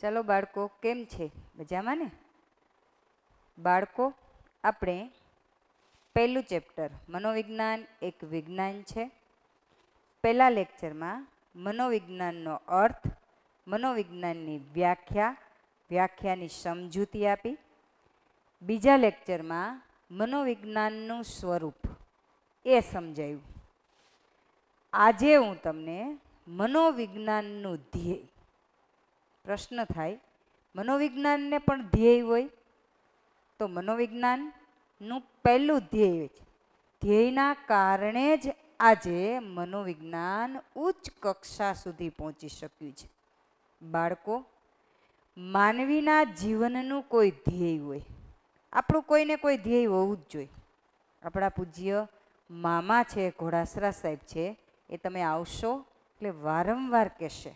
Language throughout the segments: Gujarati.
ચાલો બાળકો કેમ છે મજામાં ને બાળકો આપણે પહેલું ચેપ્ટર મનોવિજ્ઞાન એક વિજ્ઞાન છે પહેલાં લેક્ચરમાં મનોવિજ્ઞાનનો અર્થ મનોવિજ્ઞાનની વ્યાખ્યા વ્યાખ્યાની સમજૂતી આપી બીજા લેક્ચરમાં મનોવિજ્ઞાનનું સ્વરૂપ એ સમજાયું આજે હું તમને મનોવિજ્ઞાનનું ધ્યેય પ્રશ્ન થાય મનોવિજ્ઞાનને પણ ધ્યેય હોય તો મનોવિજ્ઞાનનું પહેલું ધ્યેય છે ધ્યેયના કારણે જ આજે મનોવિજ્ઞાન ઉચ્ચ કક્ષા સુધી પહોંચી શક્યું છે બાળકો માનવીના જીવનનું કોઈ ધ્યેય હોય આપણું કોઈને કોઈ ધ્યેય હોવું જ જોઈએ આપણા પૂજ્ય મામા છે ઘોડાસરા સાહેબ છે એ તમે આવશો એટલે વારંવાર કહેશે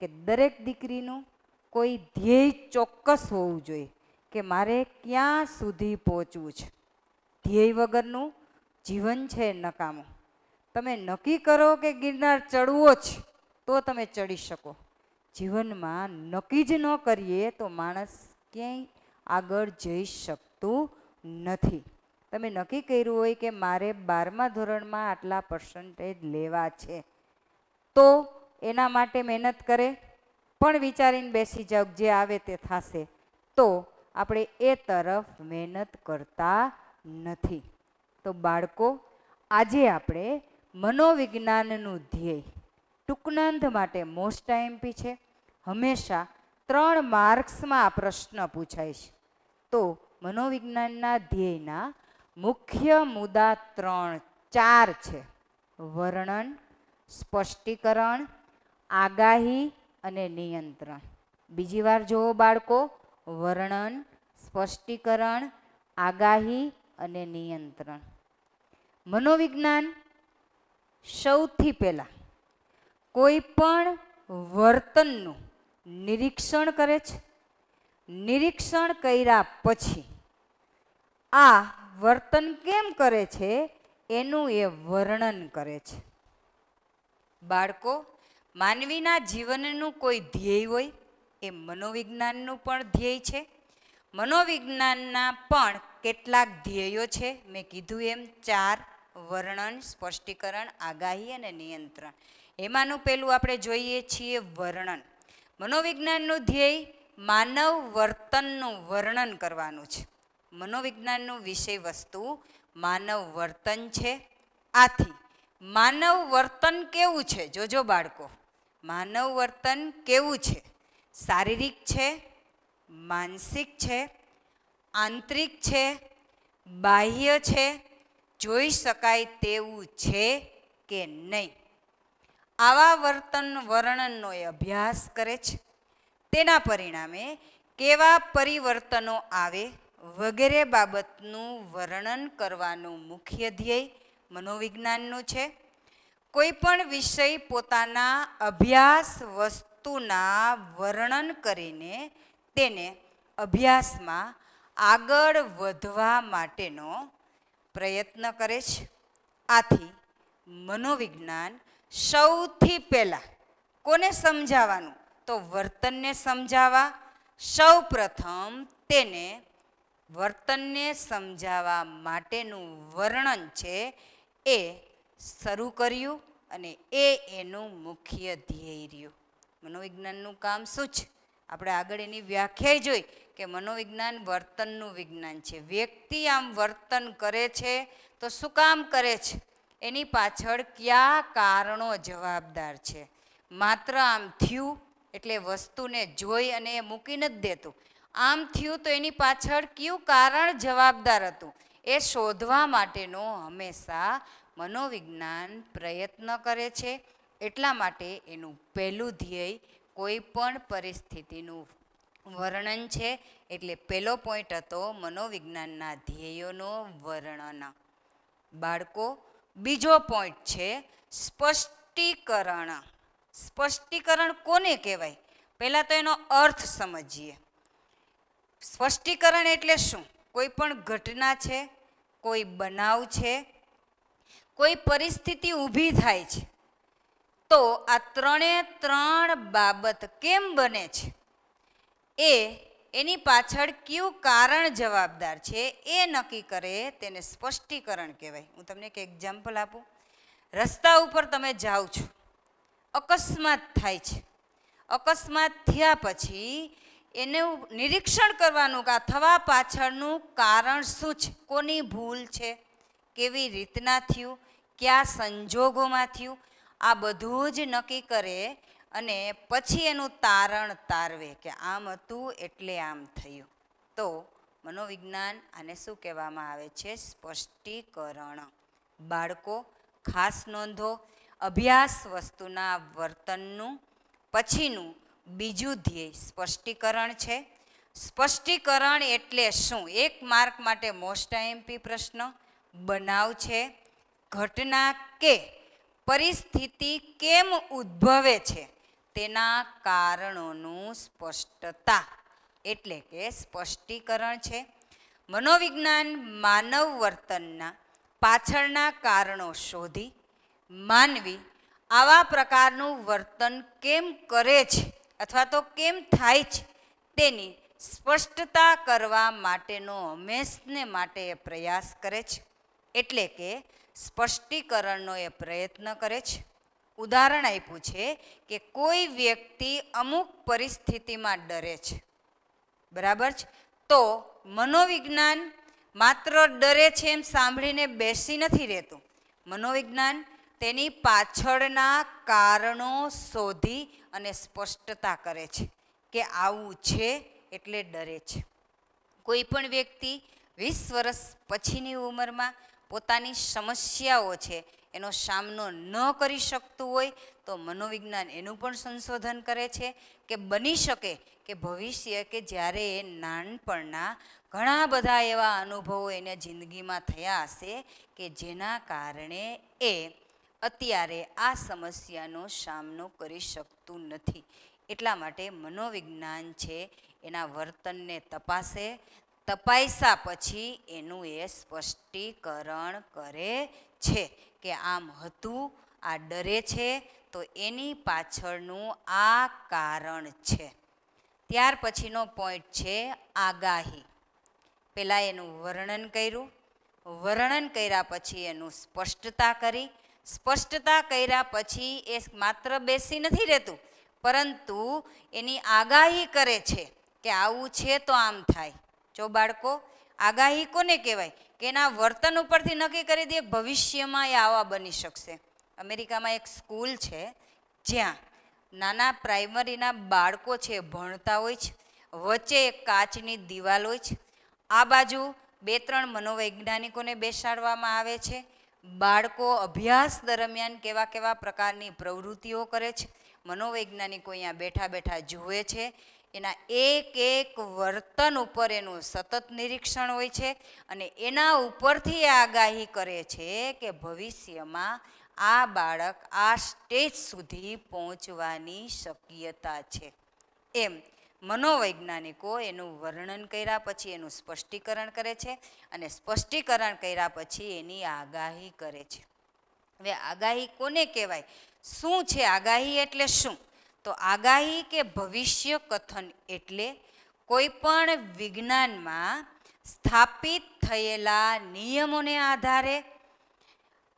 કે દરેક દીકરીનું કોઈ ધ્યેય ચોક્કસ હોવું જોઈએ કે મારે ક્યાં સુધી પહોંચવું છે ધ્યેય વગરનું જીવન છે નકામું તમે નક્કી કરો કે ગિરનાર ચડવો જ તો તમે ચડી શકો જીવનમાં નક્કી જ ન કરીએ તો માણસ ક્યાંય આગળ જઈ શકતું નથી તમે નક્કી કર્યું હોય કે મારે બારમા ધોરણમાં આટલા પર્સન્ટેજ લેવા છે તો એના માટે મહેનત કરે પણ વિચારીને બેસી જાવ જે આવે તે થશે તો આપણે એ તરફ મહેનત કરતા નથી તો બાળકો આજે આપણે મનોવિજ્ઞાનનું ધ્યેય ટૂંકનાંધ માટે મોસ્ટ એમપી છે હંમેશા ત્રણ માર્ક્સમાં આ પ્રશ્ન પૂછાય છે તો મનોવિજ્ઞાનના ધ્યેયના મુખ્ય મુદ્દા ત્રણ ચાર છે વર્ણન સ્પષ્ટીકરણ આગાહી અને નિયંત્રણ બીજી વાર જુઓ બાળકો વર્ણન સ્પષ્ટીકરણ આગાહી અને નિયંત્રણ મનોવિજ્ઞાન સૌથી પહેલાં કોઈ પણ વર્તનનું નિરીક્ષણ કરે છે નિરીક્ષણ કર્યા પછી આ વર્તન કેમ કરે છે એનું એ વર્ણન કરે છે બાળકો માનવીના જીવનનું કોઈ ધ્યેય હોય એ મનોવિજ્ઞાનનું પણ ધ્યેય છે મનોવિજ્ઞાનના પણ કેટલાક ધ્યેયો છે મેં કીધું એમ ચાર વર્ણન સ્પષ્ટીકરણ આગાહી અને નિયંત્રણ એમાંનું પહેલું આપણે જોઈએ છીએ વર્ણન મનોવિજ્ઞાનનું ધ્યેય માનવ વર્તનનું વર્ણન કરવાનું છે મનોવિજ્ઞાનનું વિષય વસ્તુ માનવ વર્તન છે આથી માનવ વર્તન કેવું છે જોજો બાળકો માનવ વર્તન કેવું છે શારીરિક છે માનસિક છે આંતરિક છે બાહ્ય છે જોઈ શકાય તેવું છે કે નહીં આવા વર્તન વર્ણનનો એ અભ્યાસ કરે છે તેના પરિણામે કેવા પરિવર્તનો આવે વગેરે બાબતનું વર્ણન કરવાનું મુખ્ય ધ્યેય મનોવિજ્ઞાનનું છે કોઈ પણ વિષય પોતાના અભ્યાસ વસ્તુના વર્ણન કરીને તેને અભ્યાસમાં આગળ વધવા માટેનો પ્રયત્ન કરે છે આથી મનોવિજ્ઞાન સૌથી પહેલાં કોને સમજાવવાનું તો વર્તનને સમજાવવા સૌ પ્રથમ તેને વર્તનને સમજાવવા માટેનું વર્ણન છે એ શરૂ કર્યું અને એ એનું મુખ્ય ધ્યેય રહ્યું મનોવિજ્ઞાનનું કામ શું છે આપણે આગળ એની વ્યાખ્યા જોઈ કે મનોવિજ્ઞાન વર્તનનું વિજ્ઞાન છે વ્યક્તિ આમ વર્તન કરે છે તો શું કામ કરે છે એની પાછળ કયા કારણો જવાબદાર છે માત્ર આમ થયું એટલે વસ્તુને જોઈ અને એ મૂકી નથી દેતું આમ થયું તો એની પાછળ કયું કારણ જવાબદાર હતું એ શોધવા માટેનો હંમેશા મનોવિજ્ઞાન પ્રયત્ન કરે છે એટલા માટે એનું પહેલું ધ્યેય કોઈ પણ પરિસ્થિતિનું વર્ણન છે એટલે પહેલો પોઈન્ટ હતો મનોવિજ્ઞાનના ધ્યેયોનો વર્ણન બાળકો બીજો પોઈન્ટ છે સ્પષ્ટીકરણ સ્પષ્ટીકરણ કોને કહેવાય પહેલાં તો એનો અર્થ સમજીએ સ્પષ્ટીકરણ એટલે શું કોઈ પણ ઘટના છે કોઈ બનાવ છે કોઈ પરિસ્થિતિ ઊભી થાય છે તો આ ત્રણે ત્રણ બાબત કેમ બને છે એ એની પાછળ કયું કારણ જવાબદાર છે એ નક્કી કરે તેને સ્પષ્ટીકરણ કહેવાય હું તમને એક એક્ઝામ્પલ આપું રસ્તા ઉપર તમે જાઓ છો અકસ્માત થાય છે અકસ્માત થયા પછી એનું નિરીક્ષણ કરવાનું કે આ થવા પાછળનું કારણ શું છે કોની ભૂલ છે કેવી રીતના થયું કયા સંજોગોમાં થયું આ બધું જ નક્કી કરે અને પછી એનું તારણ તારવે કે આમ હતું એટલે આમ થયું તો મનોવિજ્ઞાન આને શું કહેવામાં આવે છે સ્પષ્ટીકરણ બાળકો ખાસ નોંધો અભ્યાસ વસ્તુના વર્તનનું પછીનું બીજું ધ્યેય સ્પષ્ટીકરણ છે સ્પષ્ટીકરણ એટલે શું એક માર્ક માટે મોસ્ટ એમપી પ્રશ્ન બનાવ છે ઘટના કે પરિસ્થિતિ કેમ ઉદ્ભવે છે તેના કારણોનું સ્પષ્ટતા એટલે કે સ્પષ્ટીકરણ છે મનોવિજ્ઞાન માનવ વર્તનના પાછળના કારણો શોધી માનવી આવા પ્રકારનું વર્તન કેમ કરે છે અથવા તો કેમ થાય છે તેની સ્પષ્ટતા કરવા માટેનો હંમેશને માટે પ્રયાસ કરે છે એટલે કે સ્પષ્ટીકરણનો એ પ્રયત્ન કરે છે ઉદાહરણ આપ્યું છે કે કોઈ વ્યક્તિ અમુક પરિસ્થિતિમાં ડરે છે બરાબર છે તો મનોવિજ્ઞાન માત્ર ડરે છે એમ સાંભળીને બેસી નથી રહેતું મનોવિજ્ઞાન તેની પાછળના કારણો શોધી અને સ્પષ્ટતા કરે છે કે આવું છે એટલે ડરે છે કોઈ પણ વ્યક્તિ વીસ વર્ષ પછીની ઉંમરમાં પોતાની સમસ્યાઓ છે એનો સામનો ન કરી શકતું હોય તો મનોવિજ્ઞાન એનું પણ સંશોધન કરે છે કે બની શકે કે ભવિષ્ય કે જ્યારે એ નાનપણના ઘણા બધા એવા અનુભવો એને જિંદગીમાં થયા હશે કે જેના કારણે એ અત્યારે આ સમસ્યાનો સામનો કરી શકતું નથી એટલા માટે મનોવિજ્ઞાન છે એના વર્તનને તપાસે તપાઈસા પછી એનું એ સ્પષ્ટીકરણ કરે છે કે આમ હતું આ ડરે છે તો એની પાછળનું આ કારણ છે ત્યાર પછીનો પોઈન્ટ છે આગાહી પહેલાં એનું વર્ણન કર્યું વર્ણન કર્યા પછી એનું સ્પષ્ટતા કરી સ્પષ્ટતા કર્યા પછી એ માત્ર બેસી નથી રહેતું પરંતુ એની આગાહી કરે છે કે આવું છે તો આમ થાય જો બાળકો આગાહી કોને કહેવાય કે એના વર્તન ઉપરથી નક્કી કરી દે ભવિષ્યમાં એ આવા બની શકશે અમેરિકામાં એક સ્કૂલ છે જ્યાં નાના પ્રાઇમરીના બાળકો છે ભણતા હોય છે વચ્ચે એક કાચની દિવાલ હોય છે આ બાજુ બે ત્રણ મનોવૈજ્ઞાનિકોને બેસાડવામાં આવે છે બાળકો અભ્યાસ દરમિયાન કેવા કેવા પ્રકારની પ્રવૃત્તિઓ કરે છે મનોવૈજ્ઞાનિકો અહીંયા બેઠા બેઠા જુએ છે એના એક એક વર્તન ઉપર એનું સતત નિરીક્ષણ હોય છે અને એના ઉપરથી એ આગાહી કરે છે કે ભવિષ્યમાં આ બાળક આ સ્ટેજ સુધી પહોંચવાની શક્યતા છે એમ મનોવૈજ્ઞાનિકો એનું વર્ણન કર્યા પછી એનું સ્પષ્ટીકરણ કરે છે અને સ્પષ્ટીકરણ કર્યા પછી એની આગાહી કરે છે હવે આગાહી કોને કહેવાય શું છે આગાહી એટલે શું તો આગાહી કે ભવિષ્ય કથન એટલે કોઈ પણ વિજ્ઞાનમાં સ્થાપિત થયેલા નિયમોને આધારે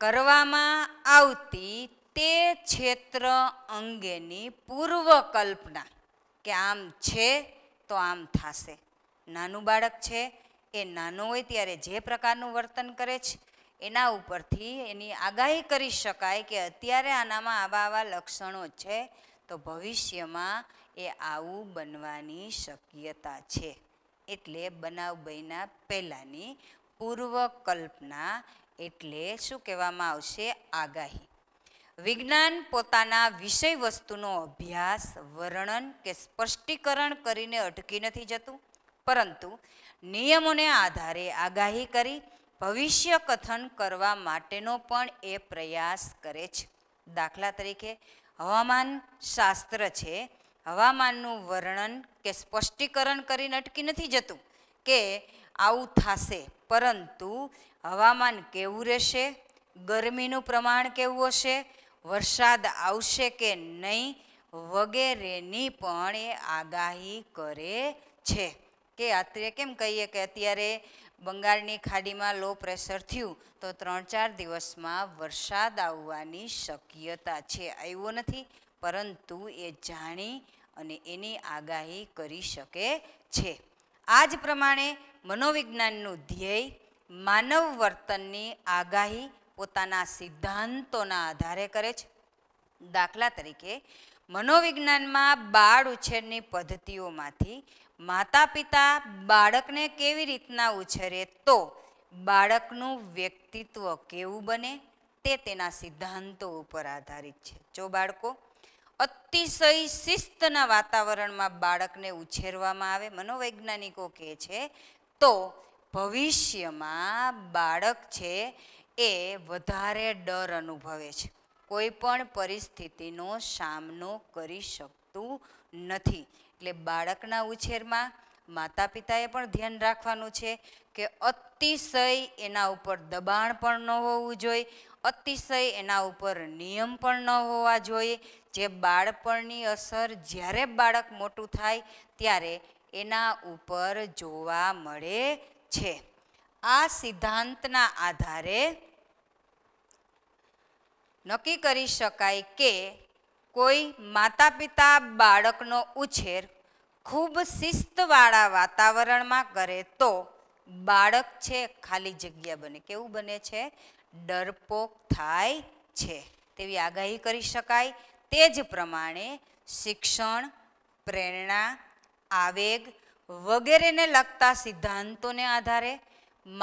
કરવામાં આવતી તે ક્ષેત્ર અંગેની પૂર્વ કલ્પના કે આમ છે તો આમ થશે નાનું બાળક છે એ નાનું હોય ત્યારે જે પ્રકારનું વર્તન કરે છે એના ઉપરથી એની આગાહી કરી શકાય કે અત્યારે આનામાં આવા આવા લક્ષણો છે તો ભવિષ્યમાં એ આવું બનવાની શક્યતા છે એટલે બનાવ બન્યા પહેલાંની પૂર્વ કલ્પના એટલે શું કહેવામાં આવશે આગાહી વિજ્ઞાન પોતાના વિષય વસ્તુનો અભ્યાસ વર્ણન કે સ્પષ્ટીકરણ કરીને અટકી નથી જતું પરંતુ નિયમોને આધારે આગાહી કરી ભવિષ્ય કથન કરવા માટેનો પણ એ પ્રયાસ કરે છે દાખલા તરીકે હવામાન શાસ્ત્ર છે હવામાનનું વર્ણન કે સ્પષ્ટીકરણ કરીને અટકી નથી જતું કે આવું થશે પરંતુ હવામાન કેવું રહેશે ગરમીનું પ્રમાણ કેવું હશે વરસાદ આવશે કે નહીં વગેરેની પણ એ આગાહી કરે છે કે અત્યારે કેમ કહીએ કે અત્યારે બંગાળની ખાડીમાં લો પ્રેશર થયું તો ત્રણ ચાર દિવસમાં વરસાદ આવવાની શક્યતા છે આવ્યો નથી પરંતુ એ જાણી અને એની આગાહી કરી શકે છે આ જ પ્રમાણે મનોવિજ્ઞાનનું ધ્યેય માનવ વર્તનની આગાહી પોતાના સિદ્ધાંતોના આધારે કરે છે દાખલા તરીકે મનોવિજ્ઞાનમાં બાળ ઉછેરની પદ્ધતિઓમાંથી માતા પિતા બાળકને કેવી રીતના ઉછેરે તો બાળકનું વ્યક્તિત્વ કેવું બને તે તેના સિદ્ધાંતો ઉપર આધારિત છે જો બાળકો અતિશય શિસ્તના વાતાવરણમાં બાળકને ઉછેરવામાં આવે મનોવૈજ્ઞાનિકો કહે છે તો ભવિષ્યમાં બાળક છે એ વધારે ડર અનુભવે છે કોઈ પણ પરિસ્થિતિનો સામનો કરી શકે શકતું નથી એટલે બાળકના ઉછેરમાં માતા પિતાએ પણ ધ્યાન રાખવાનું છે કે અતિશય એના ઉપર દબાણ પણ ન હોવું જોઈએ અતિશય એના ઉપર નિયમ પણ ન હોવા જોઈએ જે બાળપણની અસર જ્યારે બાળક મોટું થાય ત્યારે એના ઉપર જોવા મળે છે આ સિદ્ધાંતના આધારે નક્કી કરી શકાય કે કોઈ માતા પિતા બાળકનો ઉછેર ખૂબ શિસ્તવાળા વાતાવરણમાં કરે તો બાળક છે ખાલી જગ્યા બને કેવું બને છે ડરપોક થાય છે તેવી આગાહી કરી શકાય તે જ પ્રમાણે શિક્ષણ પ્રેરણા આવેગ વગેરેને લગતા સિદ્ધાંતોને આધારે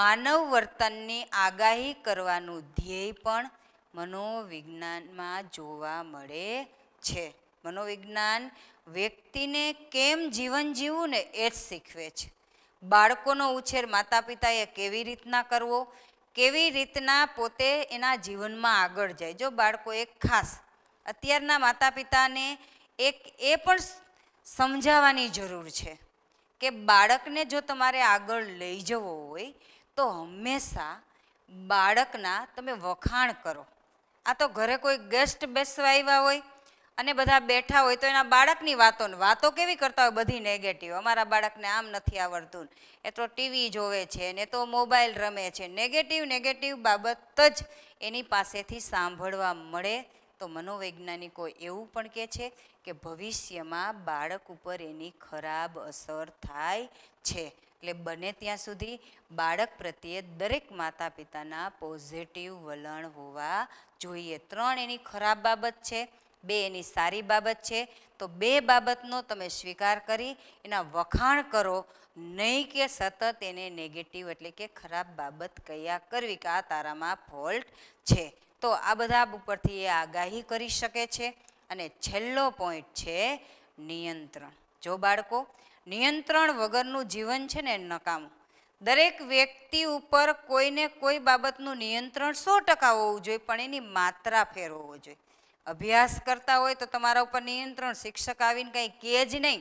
માનવ વર્તનની આગાહી કરવાનું ધ્યેય પણ મનોવિજ્ઞાનમાં જોવા મળે છે મનોવિજ્ઞાન વ્યક્તિને કેમ જીવન જીવવું ને એ જ શીખવે છે બાળકોનો ઉછેર માતા પિતાએ કેવી રીતના કરવો કેવી રીતના પોતે એના જીવનમાં આગળ જાય જો બાળકો એક ખાસ અત્યારના માતા પિતાને એક એ પણ સમજાવવાની જરૂર છે કે બાળકને જો તમારે આગળ લઈ જવો હોય તો હંમેશા બાળકના તમે વખાણ કરો આ તો ઘરે કોઈ ગેસ્ટ બેસવા આવ્યા હોય અને બધા બેઠા હોય તો એના બાળકની વાતો વાતો કેવી કરતા હોય બધી નેગેટિવ અમારા બાળકને આમ નથી આવડતું એ તો ટીવી જોવે છે ને તો મોબાઈલ રમે છે નેગેટિવ નેગેટિવ બાબત જ એની પાસેથી સાંભળવા મળે તો મનોવૈજ્ઞાનિકો એવું પણ કહે છે કે ભવિષ્યમાં બાળક ઉપર એની ખરાબ અસર થાય છે એટલે બને ત્યાં સુધી બાળક પ્રત્યે દરેક માતા પિતાના પોઝિટિવ વલણ હોવા જોઈએ ત્રણ એની ખરાબ બાબત છે બે એની સારી બાબત છે તો બે બાબતનો તમે સ્વીકાર કરી એના વખાણ કરો નહીં કે સતત એને નેગેટિવ એટલે કે ખરાબ બાબત કયા કરવી કે આ તારામાં ફોલ્ટ છે તો આ બધા ઉપરથી એ આગાહી કરી શકે છે અને છેલ્લો પોઈન્ટ છે નિયંત્રણ જો બાળકો નિયંત્રણ વગરનું જીવન છે ને નકામું દરેક વ્યક્તિ ઉપર કોઈને કોઈ બાબતનું નિયંત્રણ સો ટકા હોવું જોઈએ પણ એની માત્રા ફેરવવો જોઈએ અભ્યાસ કરતા હોય તો તમારા ઉપર નિયંત્રણ શિક્ષક આવીને કંઈ કહે જ નહીં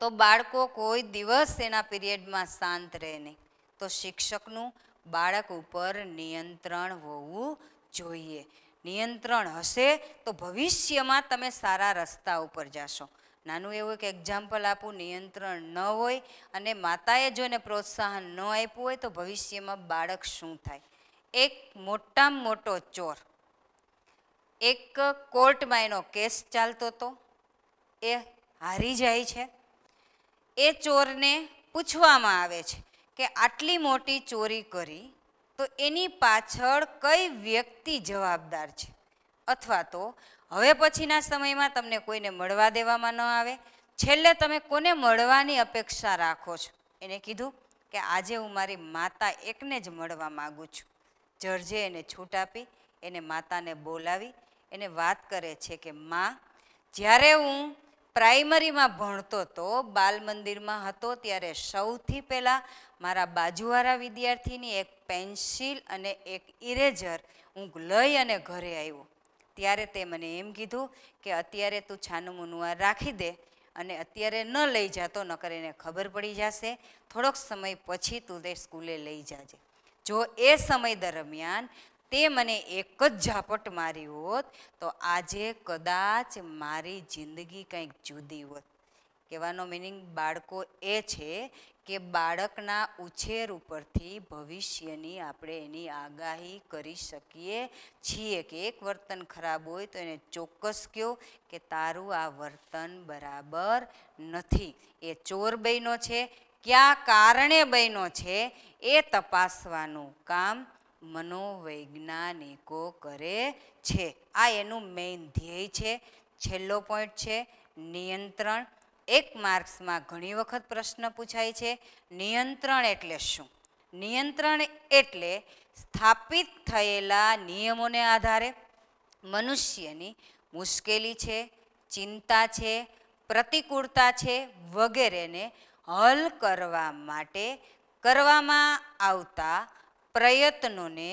તો બાળકો કોઈ દિવસ એના પિરિયડમાં શાંત રહે નહીં તો શિક્ષકનું બાળક ઉપર નિયંત્રણ હોવું જોઈએ નિયંત્રણ હશે તો ભવિષ્યમાં તમે સારા રસ્તા ઉપર જાશો નાનું એવું એક એક્ઝામ્પલ આપું નિયંત્રણ ન હોય અને માતાએ જો એને પ્રોત્સાહન ન આપ્યું હોય તો ભવિષ્યમાં બાળક શું થાય એક મોટામાં મોટો ચોર એક કોર્ટમાં એનો કેસ ચાલતો હતો એ હારી જાય છે એ ચોરને પૂછવામાં આવે છે કે આટલી મોટી ચોરી કરી તો એની પાછળ કઈ વ્યક્તિ જવાબદાર છે અથવા તો હવે પછીના સમયમાં તમને કોઈને મળવા દેવામાં ન આવે છેલ્લે તમે કોને મળવાની અપેક્ષા રાખો છો એને કીધું કે આજે હું મારી માતા એકને જ મળવા માગું છું જર્જે એને છૂટ આપી એને માતાને બોલાવી એને વાત કરે છે કે માં જ્યારે હું પ્રાઇમરીમાં ભણતો હતો બાલ મંદિરમાં હતો ત્યારે સૌથી પહેલાં મારા બાજુવાળા વિદ્યાર્થીની એક પેન્સિલ અને એક ઇરેઝર હું લઈ અને ઘરે આવ્યો ત્યારે તે મને એમ કીધું કે અત્યારે તું છાનુમુનું આ રાખી દે અને અત્યારે ન લઈ જતો નકર એને ખબર પડી જશે થોડોક સમય પછી તું તે સ્કૂલે લઈ જાજે જો એ સમય દરમિયાન તે મને એક જ ઝાપટ મારી હોત તો આજે કદાચ મારી જિંદગી કંઈક જુદી હોત કહેવાનો મિનિંગ બાળકો એ છે કે બાળકના ઉછેર ઉપરથી ભવિષ્યની આપણે એની આગાહી કરી શકીએ છીએ કે એક વર્તન ખરાબ હોય તો એને ચોક્કસ કયો કે તારું આ વર્તન બરાબર નથી એ ચોર બહેનો છે ક્યાં કારણે બહેનો છે એ તપાસવાનું કામ મનોવૈજ્ઞાનિકો કરે છે આ એનું મેઇન ધ્યેય છે છેલ્લો પોઈન્ટ છે નિયંત્રણ એક માર્ક્સમાં ઘણી વખત પ્રશ્ન પૂછાય છે નિયંત્રણ એટલે શું નિયંત્રણ એટલે સ્થાપિત થયેલા નિયમોને આધારે મનુષ્યની મુશ્કેલી છે ચિંતા છે પ્રતિકૂળતા છે વગેરેને હલ કરવા માટે કરવામાં આવતા પ્રયત્નોને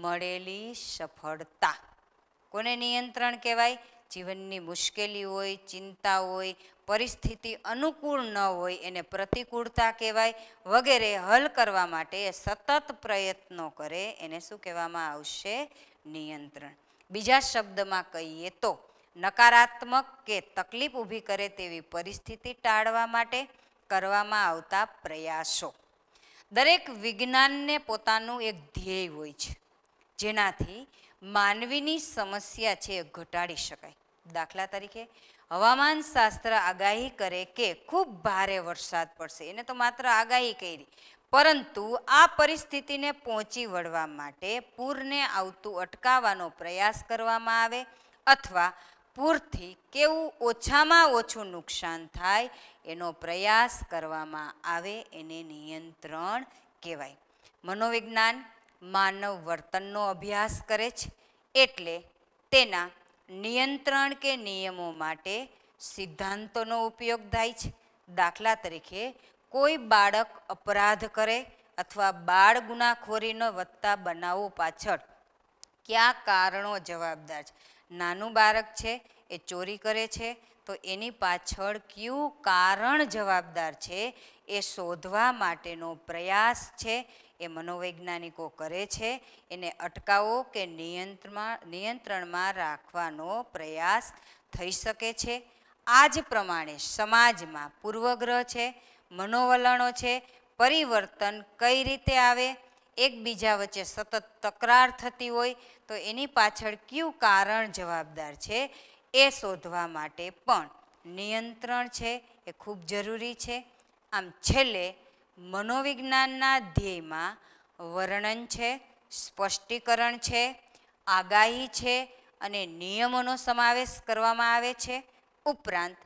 મળેલી સફળતા કોને નિયંત્રણ કહેવાય જીવનની મુશ્કેલી હોય ચિંતા હોય પરિસ્થિતિ અનુકૂળ ન હોય એને પ્રતિકૂળતા કહેવાય વગેરે હલ કરવા માટે સતત પ્રયત્નો કરે એને શું કહેવામાં આવશે નિયંત્રણ બીજા શબ્દમાં કહીએ તો નકારાત્મક કે તકલીફ ઊભી કરે તેવી પરિસ્થિતિ ટાળવા માટે કરવામાં આવતા પ્રયાસો દરેક વિજ્ઞાનને પોતાનું એક ધ્યેય હોય છે જેનાથી માનવીની સમસ્યા છે એ ઘટાડી શકાય દાખલા તરીકે હવામાન શાસ્ત્ર આગાહી કરે કે ખૂબ ભારે વરસાદ પડશે એને તો માત્ર આગાહી કરી પરંતુ આ પરિસ્થિતિને પહોંચી વળવા માટે પૂરને આવતું અટકાવવાનો પ્રયાસ કરવામાં આવે અથવા પૂરથી કેવું ઓછામાં ઓછું નુકસાન થાય એનો પ્રયાસ કરવામાં આવે એને નિયંત્રણ કહેવાય મનોવિજ્ઞાન માનવ વર્તનનો અભ્યાસ કરે છે એટલે તેના નિયંત્રણ કે નિયમો માટે સિદ્ધાંતોનો ઉપયોગ થાય છે દાખલા તરીકે કોઈ બાળક અપરાધ કરે અથવા બાળ ગુનાખોરીનો વધતા બનાવો પાછળ કયા કારણો જવાબદાર છે નાનું બાળક છે એ ચોરી કરે છે તો એની પાછળ કયું કારણ જવાબદાર છે એ શોધવા માટેનો પ્રયાસ છે એ મનોવૈજ્ઞાનિકો કરે છે એને અટકાવો કે નિયંત્રણમાં નિયંત્રણમાં રાખવાનો પ્રયાસ થઈ શકે છે આ જ પ્રમાણે સમાજમાં પૂર્વગ્રહ છે મનોવલણો છે પરિવર્તન કઈ રીતે આવે એકબીજા વચ્ચે સતત તકરાર થતી હોય તો એની પાછળ કયું કારણ જવાબદાર છે એ શોધવા માટે પણ નિયંત્રણ છે એ ખૂબ જરૂરી છે આમ છેલ્લે મનોવિજ્ઞાનના ધ્યેયમાં વર્ણન છે સ્પષ્ટીકરણ છે આગાહી છે અને નિયમોનો સમાવેશ કરવામાં આવે છે ઉપરાંત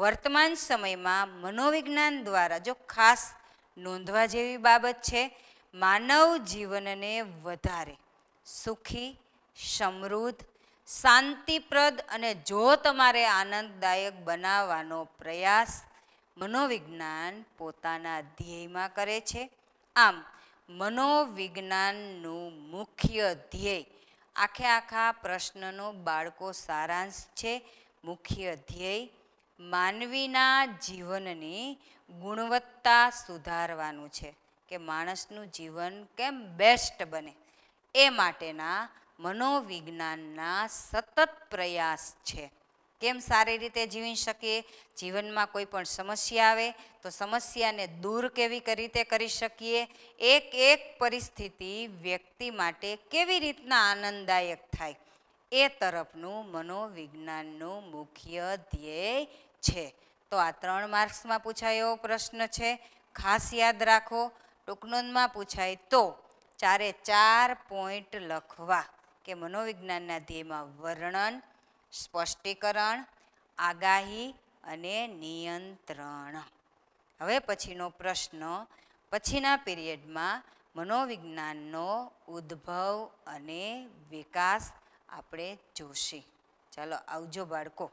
વર્તમાન સમયમાં મનોવિજ્ઞાન દ્વારા જો ખાસ નોંધવા જેવી બાબત છે માનવ જીવનને વધારે સુખી સમૃદ્ધ શાંતિપ્રદ અને જો તમારે આનંદદાયક બનાવવાનો પ્રયાસ મનોવિજ્ઞાન પોતાના ધ્યેયમાં કરે છે આમ મનોવિજ્ઞાનનું મુખ્ય ધ્યેય આખે આખા પ્રશ્નનો બાળકો સારાંશ છે મુખ્ય ધ્યેય માનવીના જીવનની ગુણવત્તા સુધારવાનું છે કે માણસનું જીવન કેમ બેસ્ટ બને એ માટેના મનોવિજ્ઞાનના સતત પ્રયાસ છે કેમ સારી રીતે જીવી શકીએ જીવનમાં કોઈ પણ સમસ્યા આવે તો સમસ્યાને દૂર કેવી રીતે કરી શકીએ એક એક પરિસ્થિતિ વ્યક્તિ માટે કેવી રીતના આનંદદાયક થાય એ તરફનું મનોવિજ્ઞાનનું મુખ્ય ધ્યેય છે તો આ ત્રણ માર્ક્સમાં પૂછાય એવો પ્રશ્ન છે ખાસ યાદ રાખો ટૂંકનોંધમાં પૂછાય તો ચારે ચાર પોઈન્ટ લખવા કે મનોવિજ્ઞાનના ધ્યેયમાં વર્ણન સ્પષ્ટીકરણ આગાહી અને નિયંત્રણ હવે પછીનો પ્રશ્ન પછીના પીરિયડમાં મનોવિજ્ઞાનનો ઉદ્ભવ અને વિકાસ આપણે જોશે ચાલો આવજો બાળકો